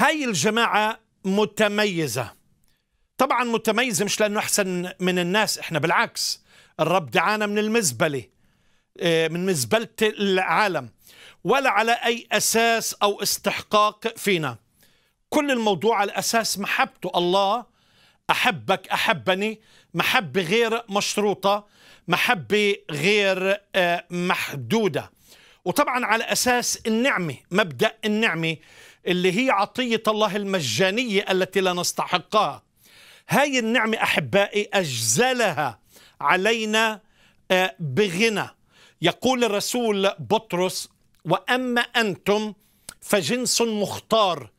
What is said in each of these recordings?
هاي الجماعة متميزة طبعا متميزة مش لأنه أحسن من الناس إحنا بالعكس الرب دعانا من المزبلة آه، من مزبلة العالم ولا على أي أساس أو استحقاق فينا كل الموضوع على أساس محبته الله أحبك أحبني محبة غير مشروطة محبة غير آه، محدودة وطبعا على أساس النعمة مبدأ النعمة اللي هي عطية الله المجانية التي لا نستحقها هاي النعمة أحبائي أجزلها علينا آه، بغنى يقول الرسول بطرس وأما أنتم فجنس مختار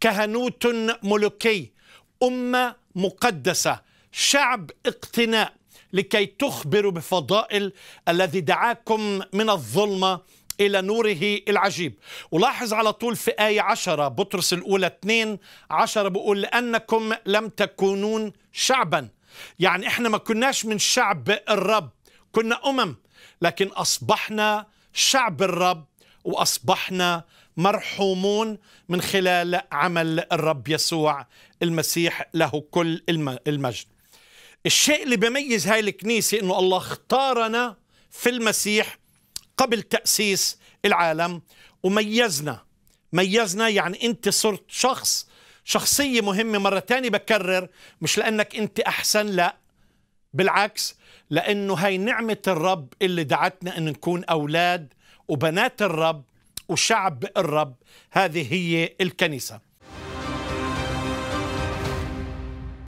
كهنوت ملوكي أمة مقدسة شعب اقتناء لكي تخبروا بفضائل الذي دعاكم من الظلمة إلى نوره العجيب ولاحظ على طول في آية عشرة بطرس الأولى 2 عشرة بقول لأنكم لم تكونون شعبا يعني إحنا ما كناش من شعب الرب كنا أمم لكن أصبحنا شعب الرب وأصبحنا مرحومون من خلال عمل الرب يسوع المسيح له كل المجد الشيء اللي بيميز هاي الكنيسة أنه الله اختارنا في المسيح قبل تأسيس العالم وميزنا ميزنا يعني أنت صرت شخص شخصية مهمة مرة تانية بكرر مش لأنك أنت أحسن لا بالعكس لأنه هاي نعمة الرب اللي دعتنا أن نكون أولاد وبنات الرب وشعب الرب هذه هي الكنيسه